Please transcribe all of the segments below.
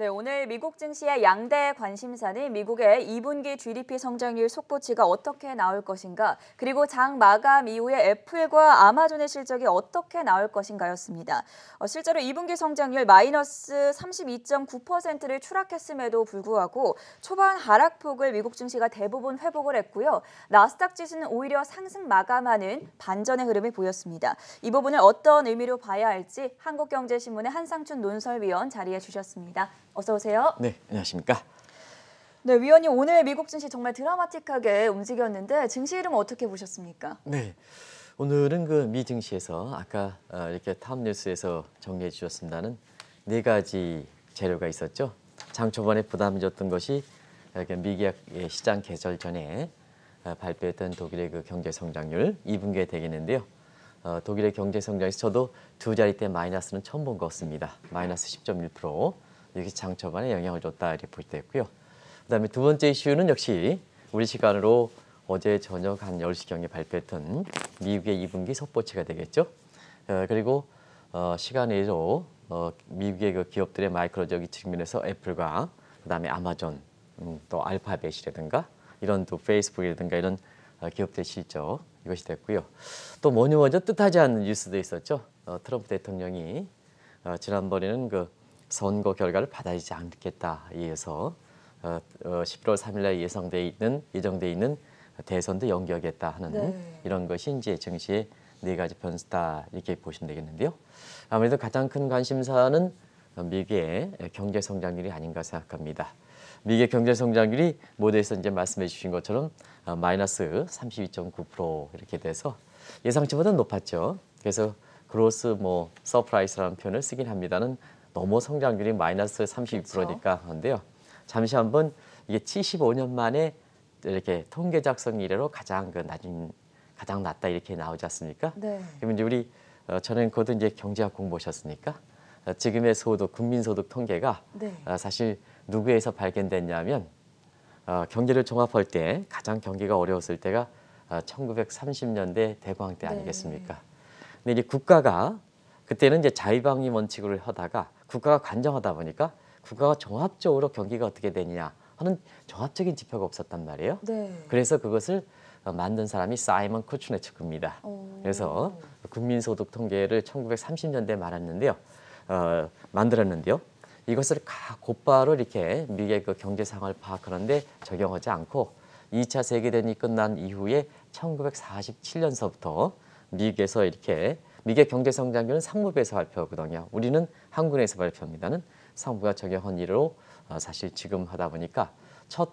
네, 오늘 미국 증시의 양대 관심사는 미국의 2분기 GDP 성장률 속보치가 어떻게 나올 것인가, 그리고 장 마감 이후에 애플과 아마존의 실적이 어떻게 나올 것인가였습니다. 어, 실제로 2분기 성장률 마이너스 32.9%를 추락했음에도 불구하고 초반 하락폭을 미국 증시가 대부분 회복을 했고요. 나스닥 지수는 오히려 상승 마감하는 반전의 흐름이 보였습니다. 이 부분을 어떤 의미로 봐야 할지 한국경제신문의 한상춘 논설위원 자리해 주셨습니다. 어서 오세요. 네, 안녕하십니까. 네, 위원님 오늘 미국 증시 정말 드라마틱하게 움직였는데 증시 흐름 어떻게 보셨습니까? 네, 오늘은 그 미 증시에서 아까 아, 이렇게 탑 뉴스에서 정리해 주셨습니다는 네 가지 재료가 있었죠. 장 초반에 부담이었던 것이 미기약 예, 시장 개설 전에 아, 발표했던 독일의 그 경제 성장률 2분기에 되겠는데요. 어, 독일의 경제 성장에서 저도 두 자릿대 마이너스는 처음 본 것 같습니다. 마이너스 10.1%. 이기장처반에 영향을 줬다 이렇게 볼때 있고요. 그다음에 두 번째 이슈는 역시 우리 시간으로 어제 저녁 한 10시경에 발표했던 미국의 2분기 속보치가 되겠죠. 어, 그리고 어, 시간 외로 어, 미국의 그 기업들의 마이크로적인 측면에서 애플과 그다음에 아마존 음, 또 알파벳이라든가 이런 또 페이스북이라든가 이런 기업들의 실적 이것이 됐고요. 또 뭐니 뭐니 뜻하지 않은 뉴스도 있었죠. 트럼프 대통령이 지난번에는 그 선거 결과를 받아들이지 않겠다에 서 11월 어, 어, 3일날 예상돼 있는 예정돼 있는 대선도 연기하겠다 하는 네. 이런 것이 이제 증시의 네 가지 변수다 이렇게 보시면 되겠는데요. 아무래도 가장 큰 관심사는 미국의 경제 성장률이 아닌가 생각합니다. 미국의 경제 성장률이 모델에서 이제 말씀해 주신 것처럼 어, 마이너스 32.9% 이렇게 돼서 예상치보다 높았죠. 그래서 그로스 뭐 서프라이즈라는 표현을 쓰긴 합니다는 너무 성장률이 마이너스 32%니까 그렇죠. 그런데요. 잠시 한번 이게 75년 만에 이렇게 통계 작성 이래로 가장 그 낮은 가장 낮다 이렇게 나오지 않습니까? 네. 그러면 이제 우리 어, 저는 그것도 이제 경제학 공부하셨으니까 어, 지금의 소득 국민소득 통계가 네. 어, 사실 누구에서 발견됐냐면 어, 경제를 종합할 때 가장 경기가 어려웠을 때가 어, 1930년대 대공황 때 네. 아니겠습니까? 근데 이제 국가가 그때는 이제 자유방위 원칙을 하다가 국가가 관정하다 보니까 국가가 종합적으로 경기가 어떻게 되느냐 하는 종합적인 지표가 없었단 말이에요. 네. 그래서 그것을 만든 사람이 사이먼 쿠츠네츠크입니다. 그래서 국민소득 통계를 1930년대에 말았는데요. 어, 만들었는데요. 이것을 곧바로 이렇게 미국의 그 경제 상황을 파악하는데 적용하지 않고 2차 세계대전이 끝난 이후에 1947년서부터 미국에서 이렇게 미국 경제 성장률은 상무부에서 발표하거든요. 우리는 한국에서 발표합니다는 상무가 적용한 일로 사실 지금 하다 보니까 첫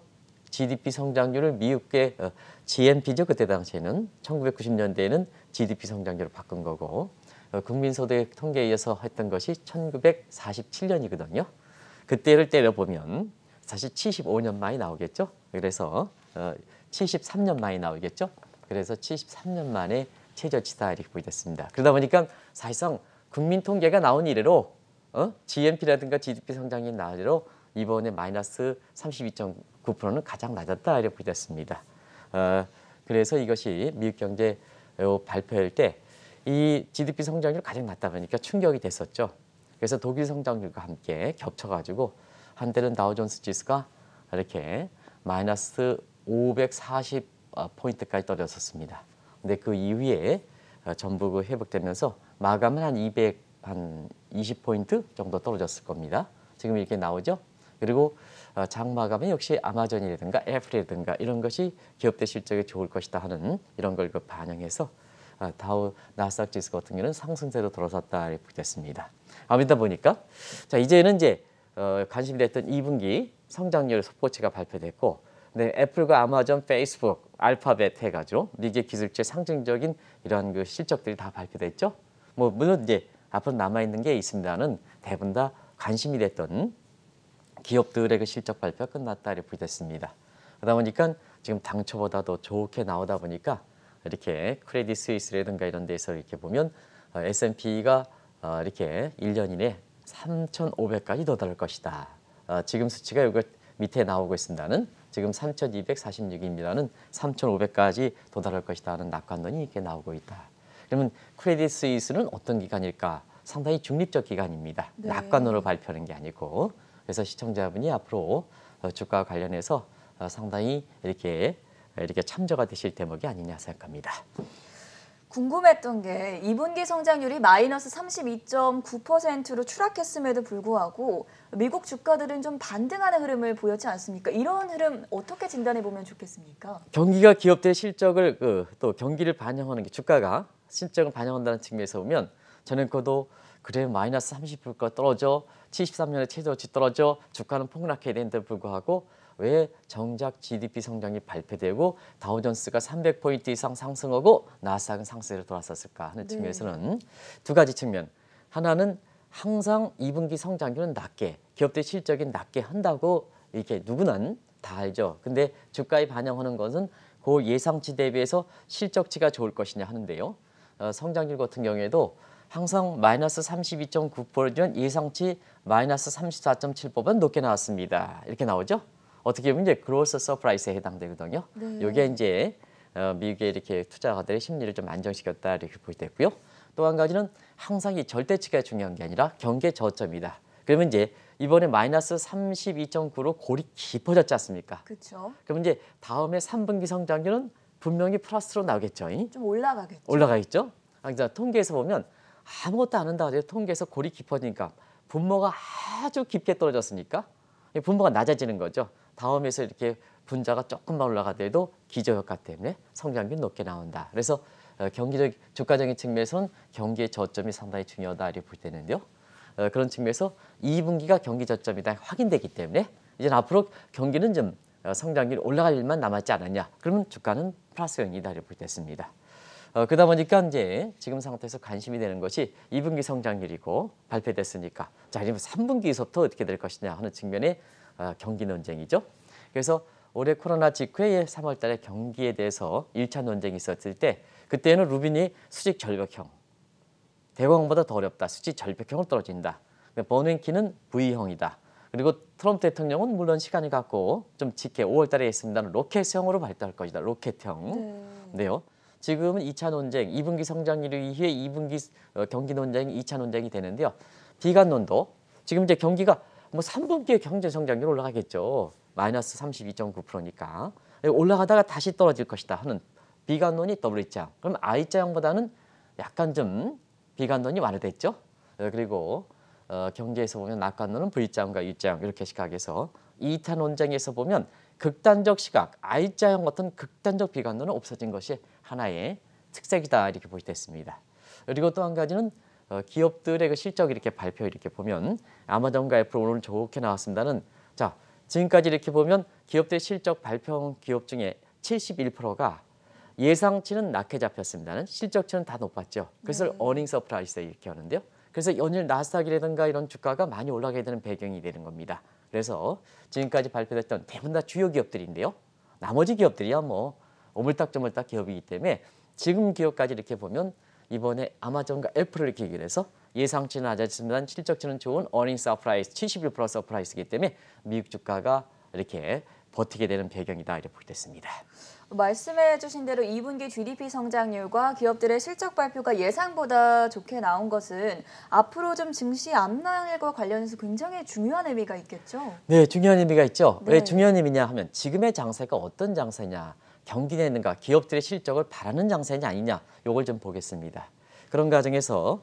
GDP 성장률을 미국의 GNP죠. 어, 그때 당시에는 1990년대에는 GDP 성장률을 바꾼 거고 어, 국민소득 통계에 의해서 했던 것이 1947년이거든요. 그때를 때려보면 사실 75년 만에 나오겠죠. 그래서 73년 어, 만에 나오겠죠. 그래서 73년 만에 최저치다 이렇게 보여졌습니다. 이 그러다 보니까 사실상 국민통계가 나온 이래로 어? GNP라든가 GDP 성장이 나온 이래로 이번에 마이너스 32.9%는 가장 낮았다 이렇게 보여졌습니다. 이 어, 그래서 이것이 미국 경제 어, 발표할 때 이 GDP 성장률 가장 낮다 보니까 충격이 됐었죠. 그래서 독일 성장률과 함께 겹쳐가지고 한때는 다우존스 지수가 이렇게 마이너스 540 어, 포인트까지 떨어졌습니다. 근데 그 이후에 어, 전부 회복되면서 마감은 한2 0한 20포인트 정도 떨어졌을 겁니다. 지금 이렇게 나오죠? 그리고 어, 장 마감은 역시 아마존이라든가 애플이라든가 이런 것이 기업대 실적에 좋을 것이다 하는 이런 걸 그 반영해서 어, 다우 나스닥 지수 같은 경우는 상승세로 돌아섰다 이렇게 됐습니다. 아무다 보니까 자 이제는 이제 관심이 됐던 2분기 성장률 속보치가 발표됐고 네, 애플과 아마존, 페이스북, 알파벳 해가지고 미계 기술체 상징적인 이런그 실적들이 다 발표됐죠. 뭐 물론 이제 앞으로 남아 있는 게 있습니다는 대부분 다 관심이 됐던 기업들의 그 실적 발표 끝났다 이렇게 됐습니다. 그러다 보니까 지금 당초보다도 좋게 나오다 보니까 이렇게 크레딧 스위스라든가 이런 데서 이렇게 보면 S&P가 어, 어, 이렇게 1년 이내 3,500까지 도달할 것이다. 어, 지금 수치가 이거 밑에 나오고 있습니다는 지금 3,246입니다는 3,500까지 도달할 것이다 하는 낙관론이 이렇게 나오고 있다. 그러면 크레딧 스위스는 어떤 기관일까? 상당히 중립적 기관입니다. 네. 낙관론을 발표하는 게 아니고 그래서 시청자분이 앞으로 어, 주가와 관련해서 어, 상당히 이렇게 이렇게 참조가 되실 대목이 아니냐 생각합니다. 궁금했던 게 2분기 성장률이 마이너스 32.9%로 추락했음에도 불구하고 미국 주가들은 좀 반등하는 흐름을 보였지 않습니까? 이런 흐름 어떻게 진단해 보면 좋겠습니까? 경기가 기업들의 실적을 그 또 경기를 반영하는 게 주가가 실적을 반영한다는 측면에서 보면 전년거도 그래 마이너스 30%가 떨어져 73년의 최저치 떨어져 주가는 폭락해야 되는데 불구하고 왜 정작 GDP 성장이 발표되고 다우존스가 300포인트 이상 상승하고 나스닥은 상승으로 돌아섰을까 하는 네. 측면에서는 두 가지 측면. 하나는 항상 2분기 성장률은 낮게 기업들 실적이 낮게 한다고 이렇게 누구나 다 알죠. 근데 주가에 반영하는 것은 그 예상치 대비해서 실적치가 좋을 것이냐 하는데요. 어, 성장률 같은 경우에도 항상 마이너스 32.9%면 예상치 마이너스 34.7%보면 높게 나왔습니다. 이렇게 나오죠. 어떻게 보면 이제 그로스 서프라이스에 해당되거든요. 네. 요게 이제 어, 미국의 이렇게 투자가들의 심리를 좀 안정시켰다 이렇게 볼때 있고요. 또 한 가지는 항상 이 절대치가 중요한 게 아니라 경계 저점이다. 그러면 이제 이번에 마이너스 32.9로 골이 깊어졌지 않습니까? 그렇죠. 그럼 이제 다음에 3분기 성장률은 분명히 플러스로 나오겠죠. 좀 올라가겠죠. 올라가겠죠. 항상 아, 그러니까 통계에서 보면 아무것도 안 한다 고 통계에서 골이 깊어지니까 분모가 아주 깊게 떨어졌으니까 예, 분모가 낮아지는 거죠. 다음에서 이렇게 분자가 조금만 올라가더라도 기저효과 때문에 성장률이 높게 나온다. 그래서 어, 경기적 주가적인 측면에서는 경기의 저점이 상당히 중요하다 이렇게 볼때는요 어, 그런 측면에서 2분기가 경기 저점이다 확인되기 때문에 이제 앞으로 경기는 좀 어, 성장률이 올라갈 일만 남았지 않았냐. 그러면 주가는 플러스형이다 이렇게 볼수 있습니다. 어, 그러다 보니까 이제 지금 상태에서 관심이 되는 것이 2분기 성장률이고 발표됐으니까 자, 이러면 3분기에서부터 어떻게 될 것이냐 하는 측면의 어, 경기 논쟁이죠. 그래서 올해 코로나 직후에 3월 달에 경기에 대해서 1차 논쟁이 있었을 때 그때는 루빈이 수직 절벽형, 대공보다 더 어렵다. 수직 절벽형으로 떨어진다. 버냉키는 그러니까 V형이다. 그리고 트럼프 대통령은 물론 시간이 갖고 좀직켜 5월 달에 있습니다 로켓형으로 발달할 것이다. 로켓형. 네. 네요. 지금은 2차 논쟁, 2분기 성장률에 의해 2분기 어, 경기 논쟁, 이 2차 논쟁이 되는데요. 비관론도 지금 이제 경기가 뭐 3분기에 경제 성장률 올라가겠죠. 마이너스 32.9%니까 예, 올라가다가 다시 떨어질 것이다 하는 비관론이 W자. 그럼 I자형보다는 약간 좀 비관론이 완화됐죠. 예, 그리고 어, 경제에서 보면 낙관론은 V자형과 U자형 이렇게 시각에서 2차 논쟁에서 보면 극단적 시각, I자형 같은 극단적 비관론은 없어진 것이 하나의 특색이다 이렇게 볼수 있습니다. 그리고 또 한 가지는 어, 기업들의 그 실적 이렇게 발표 이렇게 보면 아마존과 애플 오늘 좋게 나왔습니다는 자 지금까지 이렇게 보면 기업들의 실적 발표 기업 중에 71%가 예상치는 낮게 잡혔습니다는 실적치는 다 높았죠. 그래서 네. 어닝 서프라이스 이렇게 하는데요. 그래서 연일 나스닥이라든가 이런 주가가 많이 올라가게 되는 배경이 되는 겁니다. 그래서 지금까지 발표됐던 대부분 다 주요 기업들인데요. 나머지 기업들이야 뭐 오물딱저물딱 기업이기 때문에 지금 기업까지 이렇게 보면 이번에 아마존과 애플을 이렇게 얘기를 해서 예상치는 낮았지만 실적치는 좋은 어닝 서프라이즈 71% 서프라이즈이기 때문에 미국 주가가 이렇게 버티게 되는 배경이다 이렇게 보게 됐습니다. 말씀해 주신 대로 2분기 GDP 성장률과 기업들의 실적 발표가 예상보다 좋게 나온 것은 앞으로 좀 증시 앞날과 관련해서 굉장히 중요한 의미가 있겠죠? 네, 중요한 의미가 있죠. 네. 왜 중요한 의미냐 하면 지금의 장세가 어떤 장세냐 경기 내는가 기업들의 실적을 바라는 장세인지 아니냐 요걸 좀 보겠습니다. 그런 과정에서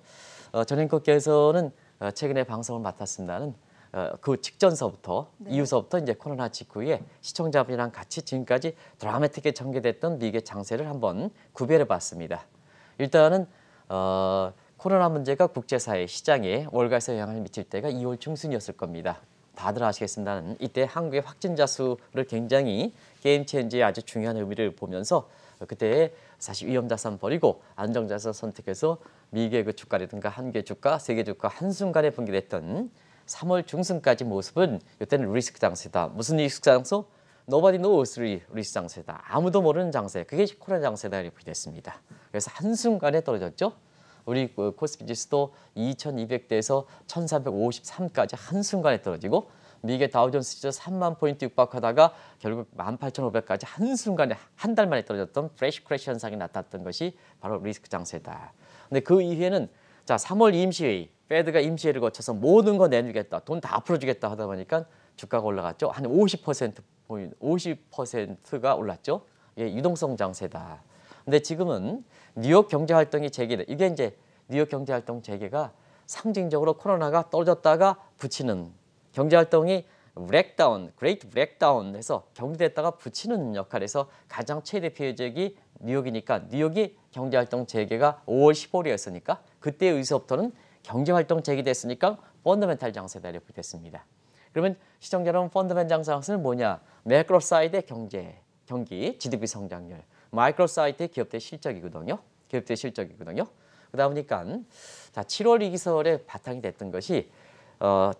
어, 전행커께서는 어, 최근에 방송을 맡았습니다는 어, 그 직전서부터 네. 이후서부터 이제 코로나 직후에 시청자분이랑 같이 지금까지 드라마틱하게 전개됐던 미국의 장세를 한번 구별해 봤습니다. 일단은 어, 코로나 문제가 국제사회 시장에 월가에서 영향을 미칠 때가 2월 중순이었을 겁니다. 다들 아시겠습니다만 이때 한국의 확진자 수를 굉장히 게임 체인지의 아주 중요한 의미를 보면서 그때 사실 위험자산 버리고 안정자산 선택해서 미국의 그 주가라든가 한계 주가, 세계 주가 한순간에 붕괴됐던 3월 중순까지 모습은 이때는 리스크 장세다. 무슨 리스크 장소? Nobody knows 리스크 장세다. 아무도 모르는 장세. 그게 코로나 장세다 이렇게 됐습니다. 그래서 한순간에 떨어졌죠. 우리 코스피지수도 2200대에서 1453까지 한순간에 떨어지고 미국의 다우존스지수 3만 포인트 육박하다가 결국 18,500까지 한순간에 한 달 만에 떨어졌던 프레시 크래시 현상이 나타났던 것이 바로 리스크 장세다. 근데 그 이후에는 자 3월 임시회의 패드가 임시회를 거쳐서 모든 거 내주겠다. 돈 다 풀어주겠다 하다 보니까 주가가 올라갔죠. 한50% 포인트, 50%가 올랐죠. 이게 유동성 장세다. 근데 지금은 뉴욕 경제활동이 재개돼. 이게 이제 뉴욕 경제활동 재개가 상징적으로 코로나가 떨어졌다가 붙이는 경제활동이 브렉다운, 그레이트 브렉다운 해서 경제됐다가 붙이는 역할에서 가장 최대표적이 피 뉴욕이니까 뉴욕이 경제활동 재개가 5월 15일이었으니까 그때 의서부터는 경제활동 재개됐으니까 펀더멘탈 장세다 이렇게 됐습니다. 그러면 시청자 여러분 펀더멘탈 장세는 뭐냐? 매크로 사이드 경제, 경기, GDP 성장률, 마이크로 사이트의 기업대 실적이거든요. 기업대 실적이거든요. 그러다 보니까 자 7월 이기설에 바탕이 됐던 것이 어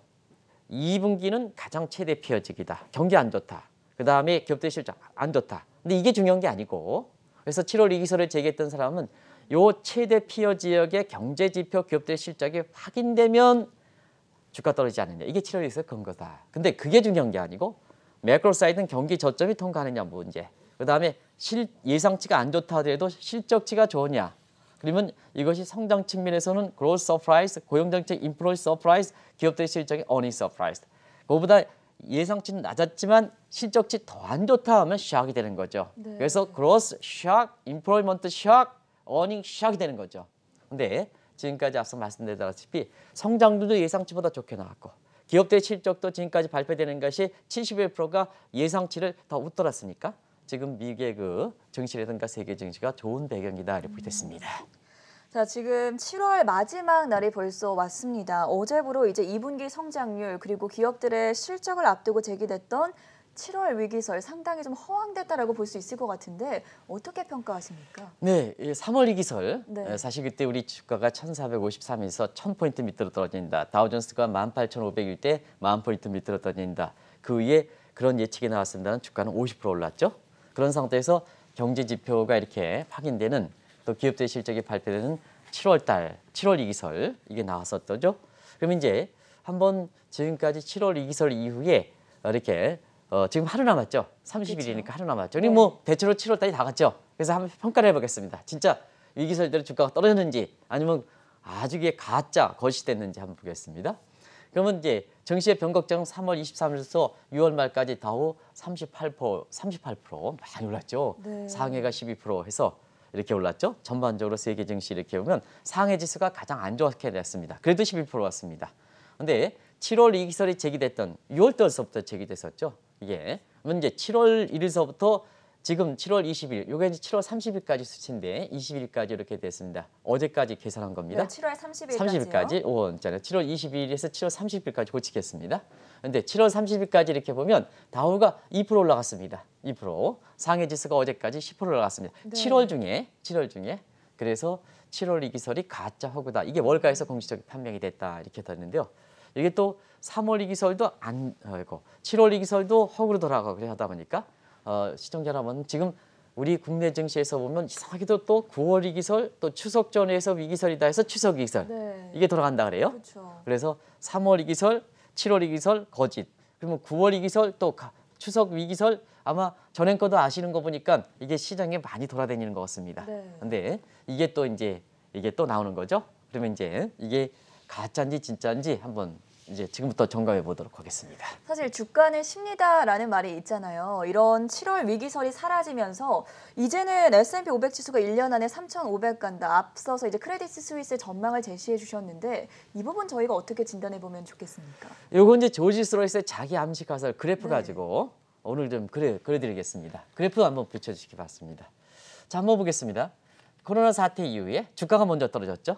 2분기는 가장 최대 피어지기다. 경기 안 좋다. 그 다음에 기업대 실적 안 좋다. 근데 이게 중요한 게 아니고 그래서 7월 이기설을 제기했던 사람은 요 최대 피어 지역의 경제 지표 기업들의 실적이 확인되면 주가 떨어지지 않느냐. 이게 7월 이기설 근거다. 근데 그게 중요한 게 아니고 매크로 사이드는 경기 저점이 통과하느냐 문제. 그다음에 실, 예상치가 안 좋다 하더라도 실적치가 좋으냐. 그러면 이것이 성장 측면에서는 growth surprise, 고용정책 employee surprise, 기업들의 실적이 earning surprise. 그보다 예상치는 낮았지만 실적치 더 안 좋다 하면 샥이 되는 거죠. 네. 그래서 growth shock, employment shock, earning shock이 되는 거죠. 근데 지금까지 앞서 말씀드렸다시피 성장률도 예상치보다 좋게 나왔고 기업들의 실적도 지금까지 발표되는 것이 71%가 예상치를 더 웃돌았으니까 지금 미국의 그 증시라든가 세계 증시가 좋은 배경이다 이렇게 됐습니다. 자, 지금 7월 마지막 날이 벌써 왔습니다. 어제부로 이제 2분기 성장률 그리고 기업들의 실적을 앞두고 제기됐던 7월 위기설 상당히 좀 허황됐다라고 볼 수 있을 것 같은데 어떻게 평가하십니까? 네, 3월 위기설. 네. 어, 사실 그때 우리 주가가 1,453에서 1,000포인트 밑으로 떨어진다. 다우존스가 18,500일 때 10,000포인트 밑으로 떨어진다. 그 위에 그런 예측이 나왔습니다는 주가는 50% 올랐죠. 그런 상태에서 경제 지표가 이렇게 확인되는 또 기업들 의 실적이 발표되는 7월 달, 7월 이기설 이게 나왔었죠. 그럼 이제 한번 지금까지 7월 이기설 이후에 이렇게 어, 지금 하루 남았죠. 30일이니까 그렇 하루 남았죠. 우리 네. 뭐 대체로 7월달이 다 갔죠. 그래서 한번 평가를 해보겠습니다. 진짜 위기설대로 주가가 떨어졌는지 아니면 아주 이게 가짜 거시 됐는지 한번 보겠습니다. 그러면 이제 정시의 변곡점은 3월 23일에서 6월 말까지 더우 38% 38% 많이 올랐죠. 네. 상해가 12% 해서 이렇게 올랐죠. 전반적으로 세계 증시 이렇게 보면 상해 지수가 가장 안 좋게 됐습니다. 그래도 11% 왔습니다. 근데 7월 이기설이 제기됐던 6월 달서부터 제기됐었죠. 이게 이제 7월 1일서부터 지금 7월 20일, 요게 이제 7월 30일까지 수치인데 20일까지 이렇게 됐습니다. 어제까지 계산한 겁니다. 네, 7월 30일까지요? 30일까지 5원짜리. 7월 21일에서 7월 30일까지 고치겠습니다. 근데 7월 30일까지 이렇게 보면 다우가 2% 올라갔습니다. 2%. 상해 지수가 어제까지 10% 올라갔습니다. 네. 7월 중에 7월 중에 그래서 7월 이기설이 가짜 허구다. 이게 월가에서 공식적 판명이 됐다. 이렇게 됐는데요. 이게 또 3월 이기설도 안, 이고 7월 이기설도 허구로 돌아가고 그래 하다 보니까 어, 시청자 여러분 지금 우리 국내 증시에서 보면 이상하게도 또 9월 위기설 또 추석 전에서 위기설이다 해서 추석 위기설 네. 이게 돌아간다 그래요. 그쵸. 그래서 3월 위기설, 7월 위기설 거짓. 그러면 9월 위기설 또 가, 추석 위기설 아마 전행 거도 아시는 거 보니까 이게 시장에 많이 돌아다니는 것 같습니다. 네. 근데 이게 또 이제 이게 또 나오는 거죠. 그러면 이제 이게 가짜인지 진짜인지 한번 이제 지금부터 점검해 보도록 하겠습니다. 사실 주가는 쉽니다라는 말이 있잖아요. 이런 7월 위기설이 사라지면서 이제는 S&P 500 지수가 1년 안에 3,500 간다. 앞서서 이제 크레디스 위스의 전망을 제시해 주셨는데 이 부분 저희가 어떻게 진단해 보면 좋겠습니까? 요건 이제 조지 스로이스의 자기 암시 가설 그래프 네. 가지고 오늘 좀 그래 그려드리겠습니다. 그래프 한번 붙여주시기 바랍니다. 자 한번 보겠습니다. 코로나 사태 이후에 주가가 먼저 떨어졌죠.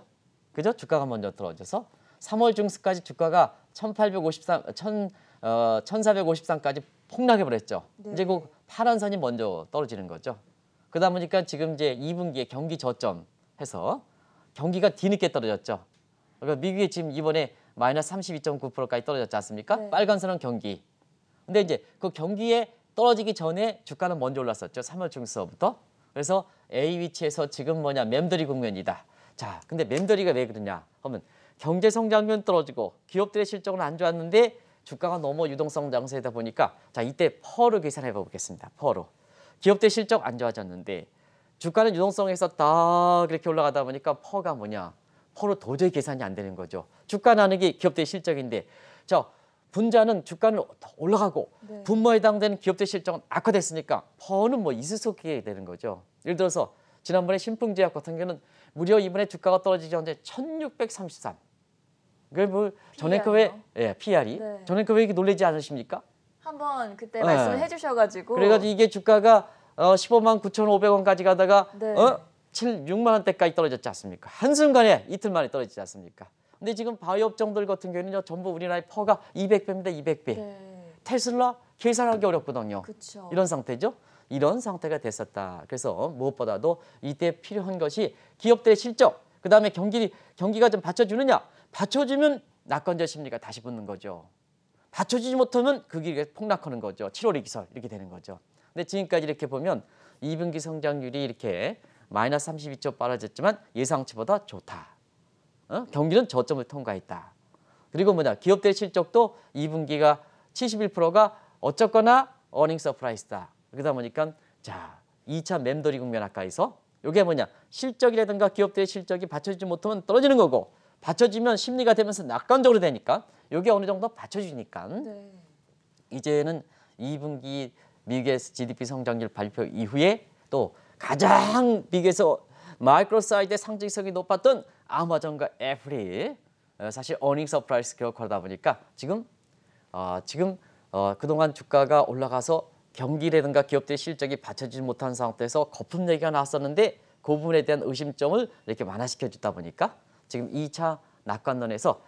그죠? 주가가 먼저 떨어져서 3월 중순까지 주가가 1853, 1000, 어, 1453까지 폭락해 버렸죠. 네. 이제 그 파란 선이 먼저 떨어지는 거죠. 그러다 보니까 지금 이제 2분기에 경기 저점 해서 경기가 뒤늦게 떨어졌죠. 그러니까 미국이 지금 이번에 마이너스 32.9%까지 떨어졌지 않습니까? 네. 빨간 선은 경기. 근데 이제 그 경기에 떨어지기 전에 주가는 먼저 올랐었죠. 3월 중순부터. 그래서 A 위치에서 지금 뭐냐 맴돌이 국면이다. 자, 근데 맴돌이가 왜 그러냐 하면 경제 성장률 떨어지고 기업들의 실적은 안 좋았는데 주가가 너무 유동성 장세다 보니까 자 이때 퍼로 계산해 보겠습니다. 퍼로. 기업들 실적 안 좋아졌는데 주가는 유동성에서 다 그렇게 올라가다 보니까 퍼가 뭐냐. 퍼로 도저히 계산이 안 되는 거죠. 주가나는게 기업들 실적인데 자 분자는 주가는 올라가고 네. 분모에 해당되는 기업들 실적은 악화됐으니까 퍼는 뭐 있을 수 없게 되는 거죠. 예를 들어서 지난번에 신풍제약 같은 경우는 무려 이번에 주가가 떨어지기 전에 1633 그뭐 전행크회 예, PR이 네. 전행크회 이렇게 놀라지 않으십니까? 한번 그때 네. 말씀을 해주셔가지고 그래가지고 이게 주가가 어, 15만 9,500원까지 가다가 네. 어 7, 6만 원대까지 떨어졌지 않습니까? 한순간에 이틀 만에 떨어지지 않습니까? 근데 지금 바이오업종들 같은 경우는요 전부 우리나라의 퍼가 200배입니다. 200배. 네. 테슬라 계산하기 어렵거든요. 그쵸. 이런 상태죠. 이런 상태가 됐었다. 그래서 무엇보다도 이때 필요한 것이 기업들의 실적, 그 다음에 경기, 경기가 좀 받쳐주느냐, 받쳐주면 낙관자 심리가 다시 붙는 거죠. 받쳐주지 못하면 그 길에 폭락하는 거죠. 7월의 기설 이렇게 되는 거죠. 근데 지금까지 이렇게 보면 2분기 성장률이 이렇게 마이너스 32조 빨라졌지만 예상치보다 좋다. 어? 경기는 저점을 통과했다. 그리고 뭐냐 기업들의 실적도 2분기가 71%가 어쨌거나 어닝 서프라이스다. 그러다 보니까 자 2차 맴돌이 국면 아까에서 이게 뭐냐 실적이라든가 기업들의 실적이 받쳐주지 못하면 떨어지는 거고 받쳐주면 심리가 되면서 낙관적으로 되니까 이게 어느 정도 받쳐주니까 네. 이제는 2분기 미국의 GDP 성장률 발표 이후에 또 가장 미국에서 마이크로사이드의 상징성이 높았던 아마존과 애플이 어, 사실 어닝 서프라이즈 기록하다 보니까 지금 어, 지금 어, 그동안 주가가 올라가서 경기라든가 기업들의 실적이 받쳐지지 못한 상태에서 거품 얘기가 나왔었는데 그 부분에 대한 의심점을 이렇게 완화시켜 주다 보니까 지금 2차 낙관론에서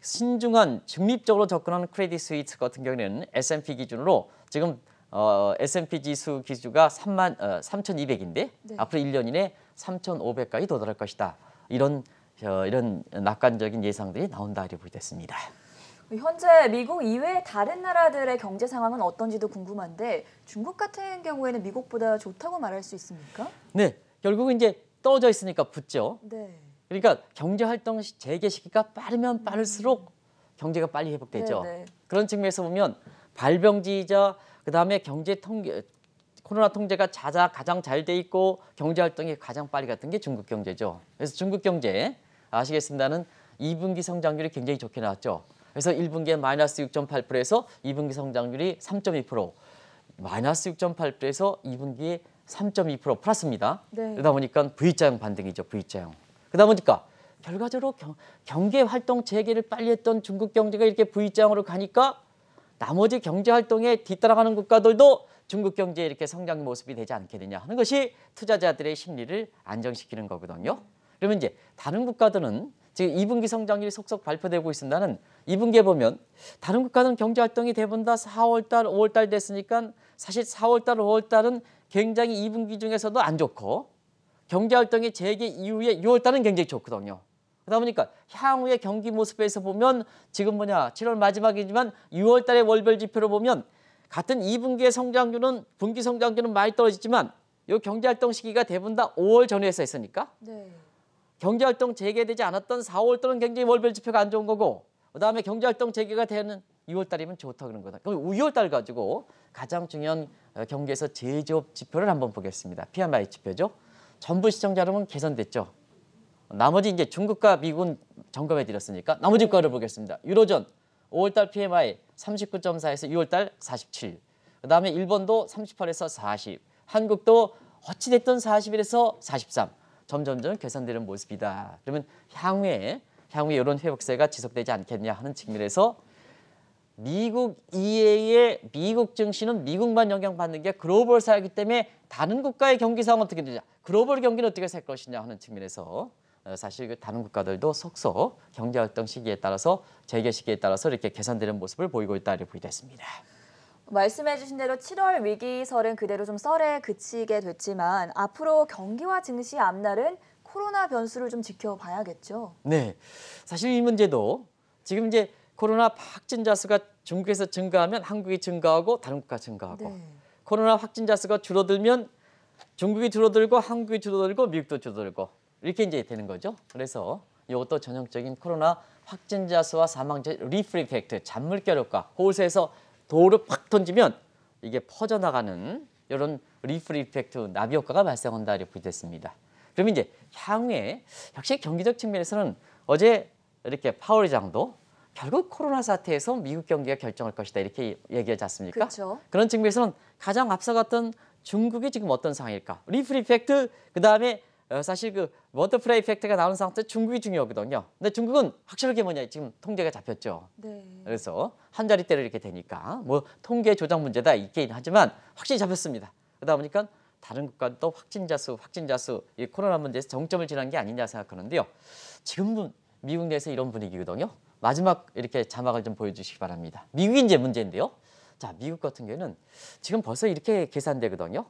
신중한 중립적으로 접근하는 크레딧 스위트 같은 경우에는 S&P 기준으로 지금 어, S&P 지수 기준가 3만 어, 3,200인데 네. 앞으로 1년 이내 3,500까지 도달할 것이다. 이런 어, 이런 낙관적인 예상들이 나온다 이렇게 됐습니다. 현재 미국 이외 다른 나라들의 경제 상황은 어떤지도 궁금한데 중국 같은 경우에는 미국보다 좋다고 말할 수 있습니까? 네, 결국은 이제 떨어져 있으니까 붙죠. 네. 그러니까 경제활동 재개 시기가 빠르면 빠를수록 경제가 빨리 회복되죠. 네네. 네. 그런 측면에서 보면 발병지이자 그다음에 경제 통계 코로나 통제가 자자 가장 잘 돼 있고 경제 활동이 가장 빨리 갔던 게 중국 경제죠. 그래서 중국 경제 아시겠습니다는 2분기 성장률이 굉장히 좋게 나왔죠. 그래서 1분기에 마이너스 6.8%에서 2분기 성장률이 3.2%, 마이너스 6.8%에서 2분기에 3.2% 플러스입니다. 네. 그러다 보니까 V자형 반등이죠, V자형. 그러다 보니까 결과적으로 경, 경제 활동 재개를 빨리 했던 중국 경제가 이렇게 V장으로 가니까 나머지 경제 활동에 뒤따라가는 국가들도 중국 경제에 이렇게 성장 모습이 되지 않겠느냐 하는 것이 투자자들의 심리를 안정시키는 거거든요. 그러면 이제 다른 국가들은 지금 2분기 성장률이 속속 발표되고 있습니다는 2분기에 보면 다른 국가는 경제활동이 대부분 다 4월달, 5월달 됐으니까 사실 4월달, 5월달은 굉장히 2분기 중에서도 안 좋고 경제활동이 재개 이후에 6월달은 굉장히 좋거든요. 그러다 보니까 향후의 경기 모습에서 보면 지금 뭐냐 7월 마지막이지만 6월달의 월별 지표로 보면 같은 2분기의 성장률은 분기 성장률은 많이 떨어지지만 이 경제활동 시기가 대부분 다 5월 전후에서 했으니까 네. 경제활동 재개되지 않았던 4월달은 굉장히 월별 지표가 안 좋은 거고 그다음에 경제활동 재개가 되는 6월달이면 좋다 그런 거다. 그럼 6월달 가지고 가장 중요한 어, 경기에서 제조업 지표를 한번 보겠습니다. PMI 지표죠. 전부 시청자 여러분 개선됐죠. 나머지 이제 중국과 미국은 점검해 드렸으니까 나머지 거를 보겠습니다. 유로존 5월달 PMI 39.4에서 6월달 47. 그다음에 일본도 38에서 40. 한국도 어찌 됐든 41에서 43. 점점점 개선되는 모습이다. 그러면 향후에 향후에 이런 회복세가 지속되지 않겠냐 하는 측면에서 미국 이외의 미국 증시는 미국만 영향받는 게 글로벌 사회이기 때문에 다른 국가의 경기 상황 어떻게 되냐 글로벌 경기는 어떻게 살 것이냐 하는 측면에서 어, 사실 그 다른 국가들도 속속 경제활동 시기에 따라서 재개 시기에 따라서 이렇게 계산되는 모습을 보이고 있다 이렇게 보이게 됐습니다. 말씀해주신 대로 7월 위기설은 그대로 좀 썰에 그치게 됐지만 앞으로 경기와 증시 앞날은 코로나 변수를 좀 지켜봐야겠죠. 네, 사실 이 문제도 지금 이제 코로나 확진자 수가 중국에서 증가하면 한국이 증가하고 다른 국가 증가하고 네. 코로나 확진자 수가 줄어들면 중국이 줄어들고 한국이 줄어들고 미국도 줄어들고 이렇게 이제 되는 거죠. 그래서 이것도 전형적인 코로나 확진자 수와 사망자 리프리펙트 잔물결 효과 호수에서 돌을 팍 던지면 이게 퍼져나가는 이런 리프리펙트 나비 효과가 발생한다 이렇게 됐습니다. 그러면 이제 향후에 역시 경기적 측면에서는 어제 이렇게 파월 의 장도 결국 코로나 사태에서 미국 경기가 결정할 것이다 이렇게 얘기하지 않습니까? 그렇죠. 그런 측면에서는 가장 앞서갔던 중국이 지금 어떤 상황일까? 리플 이펙트 그다음에 어, 사실 그 워터프라이 이펙트가 나오는 상태 중국이 중요하거든요. 근데 중국은 확실하게 뭐냐 지금 통제가 잡혔죠. 네. 그래서 한 자리대로 이렇게 되니까 뭐 통계 조작 문제다 있긴 하지만 확실히 잡혔습니다. 그러다 보니까 다른 국가도 확진자 수, 확진자 수, 이 코로나 문제에서 정점을 지난 게 아니냐 생각하는데요. 지금은 미국 내에서 이런 분위기거든요. 마지막 이렇게 자막을 좀 보여주시기 바랍니다. 미국이 이제 문제인데요. 자, 미국 같은 경우에는 지금 벌써 이렇게 계산되거든요.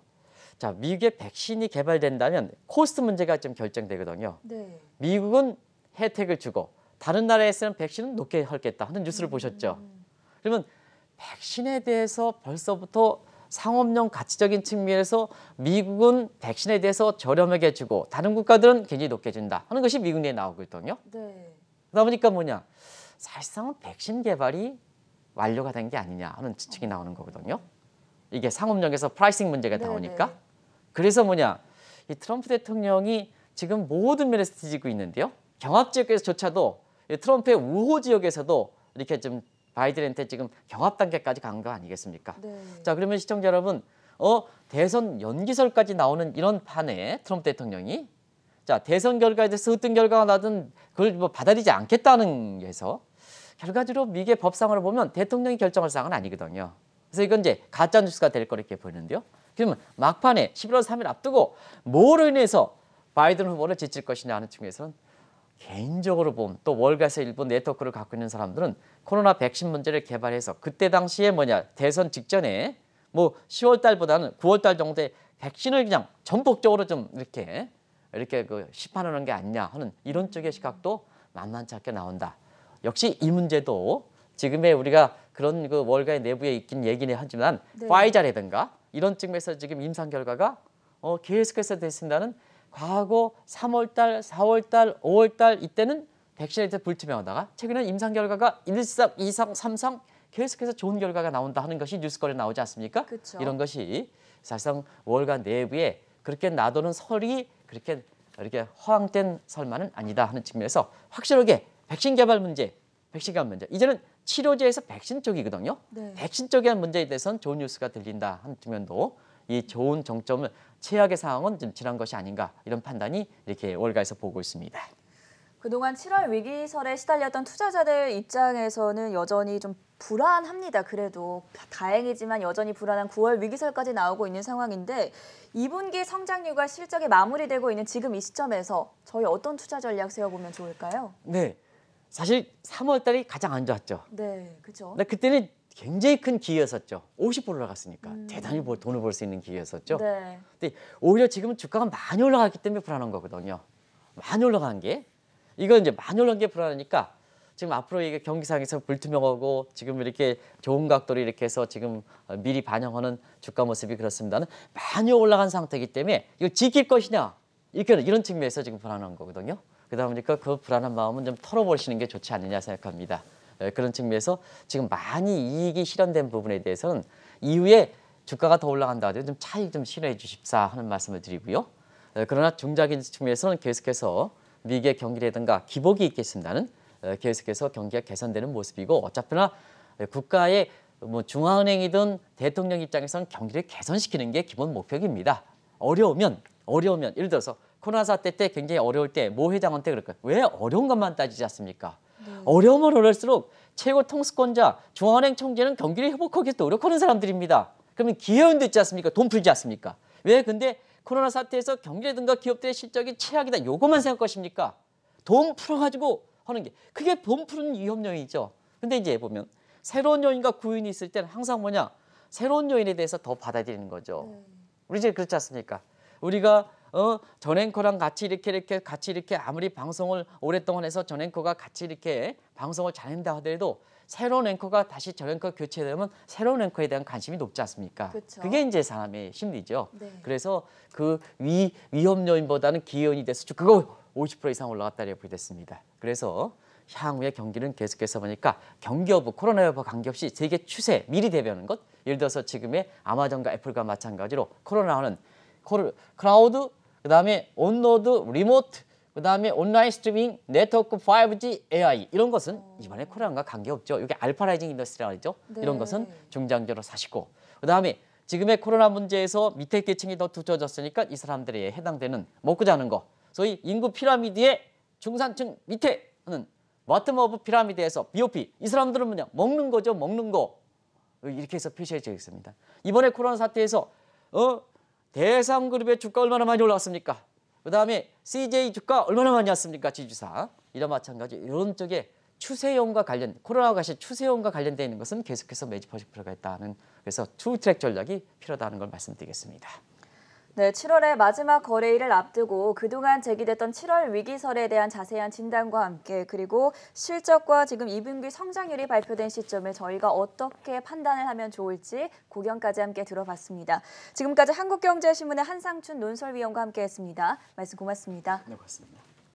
자, 미국의 백신이 개발된다면 코스트 문제가 좀 결정되거든요. 네. 미국은 혜택을 주고 다른 나라에 서는 백신은 높게 헐겠다 하는 뉴스를 음. 보셨죠. 그러면 백신에 대해서 벌써부터 상업용 가치적인 측면에서 미국은 백신에 대해서 저렴하게 주고 다른 국가들은 굉장히 높게 준다 하는 것이 미국 내에 나오고 있거든요. 네. 그러다 보니까 뭐냐 사실상은 백신 개발이 완료가 된 게 아니냐 하는 추측이 나오는 거거든요. 이게 상업용에서 프라이싱 문제가 네, 나오니까. 네. 그래서 뭐냐 이 트럼프 대통령이 지금 모든 면에서 뒤지고 있는데요. 경합 지역에서조차도 트럼프의 우호 지역에서도 이렇게 좀 바이든한테 지금 경합 단계까지 간 거 아니겠습니까? 네. 자 그러면 시청자 여러분 어 대선 연기설까지 나오는 이런 판에 트럼프 대통령이 자 대선 결과에 대해서 어떤 결과가 나든 그걸 뭐 받아들이지 않겠다는 해서 결과적으로 미국의 법상으로 보면 대통령이 결정할 사항은 아니거든요. 그래서 이건 이제 가짜 뉴스가 될 거로 이렇게 보이는데요. 그러면 막판에 11월 3일 앞두고 뭐로 인해서 바이든 후보를 지칠 것이냐 하는 측면에서는 개인적으로 보면 또 월가에서 일본 네트워크를 갖고 있는 사람들은 코로나 백신 문제를 개발해서 그때 당시에 뭐냐 대선 직전에 뭐 10월 달보다는 9월 달 정도에 백신을 그냥 전폭적으로 좀 이렇게 이렇게 그 시판하는 게 아니냐 하는 이런 쪽의 시각도 만만치 않게 나온다. 역시 이 문제도 지금의 우리가 그런 그 월가의 내부에 있긴 얘기는 하지만 네. 화이자라든가 이런 측면에서 지금 임상 결과가 어, 계속해서 됐습니다는 과거 3월달, 4월달, 5월달 이때는 백신에 대해 불투명하다가 최근에 임상 결과가 1상, 2상, 3상 계속해서 좋은 결과가 나온다 하는 것이 뉴스거리에 나오지 않습니까? 그쵸. 이런 것이 사실상 월간 내부에 그렇게 놔두는 설이 그렇게 이렇게 허황된 설만은 아니다 하는 측면에서 확실하게 백신 개발 문제, 백신 개발 문제. 이제는 치료제에서 백신 쪽이거든요. 네. 백신 쪽에 한 문제에 대해서는 좋은 뉴스가 들린다 한 측면도 이 좋은 정점을 최악의 상황은 좀 지난 것이 아닌가 이런 판단이 이렇게 월가에서 보고 있습니다. 그동안 7월 위기설에 시달렸던 투자자들 입장에서는 여전히 좀 불안합니다. 그래도 다행이지만 여전히 불안한 9월 위기설까지 나오고 있는 상황인데 2분기 성장률과 실적이 마무리되고 있는 지금 이 시점에서 저희 어떤 투자 전략 세워보면 좋을까요? 네, 사실 3월 달이 가장 안 좋았죠. 네, 그렇죠. 근데 그때는 굉장히 큰 기회였었죠. 50% 올라갔으니까 음. 대단히 돈을 벌 수 있는 기회였었죠. 네. 근데 오히려 지금은 주가가 많이 올라갔기 때문에 불안한 거거든요. 많이 올라간 게 이건 이제 많이 올라간 게 불안하니까 지금 앞으로 이게 경기상에서 불투명하고 지금 이렇게 좋은 각도로 이렇게 해서 지금 미리 반영하는 주가 모습이 그렇습니다는 많이 올라간 상태이기 때문에 이거 지킬 것이냐 이렇게 이런 측면에서 지금 불안한 거거든요. 그러다 보니까 그 불안한 마음은 좀 털어버리시는 게 좋지 않느냐 생각합니다. 예, 그런 측면에서 지금 많이 이익이 실현된 부분에 대해서는 이후에 주가가 더 올라간다 하더라도 좀 차익 좀 실현해 주십사 하는 말씀을 드리고요. 예, 그러나 중장기 측면에서는 계속해서 미국의 경기라든가 기복이 있겠습니다는 예, 계속해서 경기가 개선되는 모습이고 어차피나 국가의 뭐 중앙은행이든 대통령 입장에서는 경기를 개선시키는 게 기본 목표입니다. 어려우면 어려우면 예를 들어서 코로나 사태 때 굉장히 어려울 때 모 회장한테 그럴까요? 왜 어려운 것만 따지지 않습니까? 네. 어려움을 어릴수록 최고 통수권자 중앙은행 총재는 경기를 회복하기 노력하는 사람들입니다. 그러면 기회운도 있지 않습니까? 돈 풀지 않습니까? 왜 근데 코로나 사태에서 경제든가 기업들의 실적이 최악이다. 요것만 생각할것입니까돈 풀어가지고 하는 게 그게 돈 푸는 위험요인이죠. 근데 이제 보면 새로운 요인과 구인이 있을 때는 항상 뭐냐? 새로운 요인에 대해서 더 받아들이는 거죠. 음. 우리 이제 그렇지 않습니까? 우리가 어, 전 앵커랑 같이 이렇게 이렇게 같이 이렇게 아무리 방송을 오랫동안 해서 전 앵커가 같이 이렇게 방송을 잘한다 하더라도 새로운 앵커가 다시 전 앵커 교체되면 새로운 앵커에 대한 관심이 높지 않습니까? 그쵸. 그게 이제 사람의 심리죠. 네. 그래서 그 위, 위험 요인보다는 기여인이 돼서 그거 50% 이상 올라갔다 이렇게 됐습니다. 그래서 향후에 경기는 계속해서 보니까 경기 여부, 코로나 여부 관계없이 세계 추세 미리 대비하는 것 예를 들어서 지금의 아마존과 애플과 마찬가지로 코로나는 코로, 크라우드 그 다음에 온로드 리모트 그 다음에 온라인 스트리밍, 네트워크 5G, AI 이런 것은 어. 이번에 코로나와 관계없죠. 이게 알파 라이징 인더스트리라 죠 네. 이런 것은 중장기로 사시고 그 다음에 지금의 코로나 문제에서 밑에 계층이 더 두꺼워졌으니까 이 사람들에 해당되는 먹고 자는 거 소위 인구 피라미드의 중산층 밑에는 바텀 오브 피라미드에서 BOP 이 사람들은 뭐냐 먹는 거죠 먹는 거 이렇게 해서 표시해져 있습니다. 이번에 코로나 사태에서 어 대상그룹의 주가 얼마나 많이 올랐습니까? 그 다음에 CJ 주가 얼마나 많이 왔습니까? 지주사. 이런 마찬가지 이런 쪽에 추세형과 관련, 코로나와 같이 추세형과 관련되어 있는 것은 계속해서 매집하실 필요가 있다는 그래서 투트랙 전략이 필요하다는 걸 말씀드리겠습니다. 네, 7월의 마지막 거래일을 앞두고 그동안 제기됐던 7월 위기설에 대한 자세한 진단과 함께 그리고 실적과 지금 2분기 성장률이 발표된 시점을 저희가 어떻게 판단을 하면 좋을지 고견까지 함께 들어봤습니다. 지금까지 한국경제신문의 한상춘 논설위원과 함께했습니다. 말씀 고맙습니다. 네, 고맙습니다.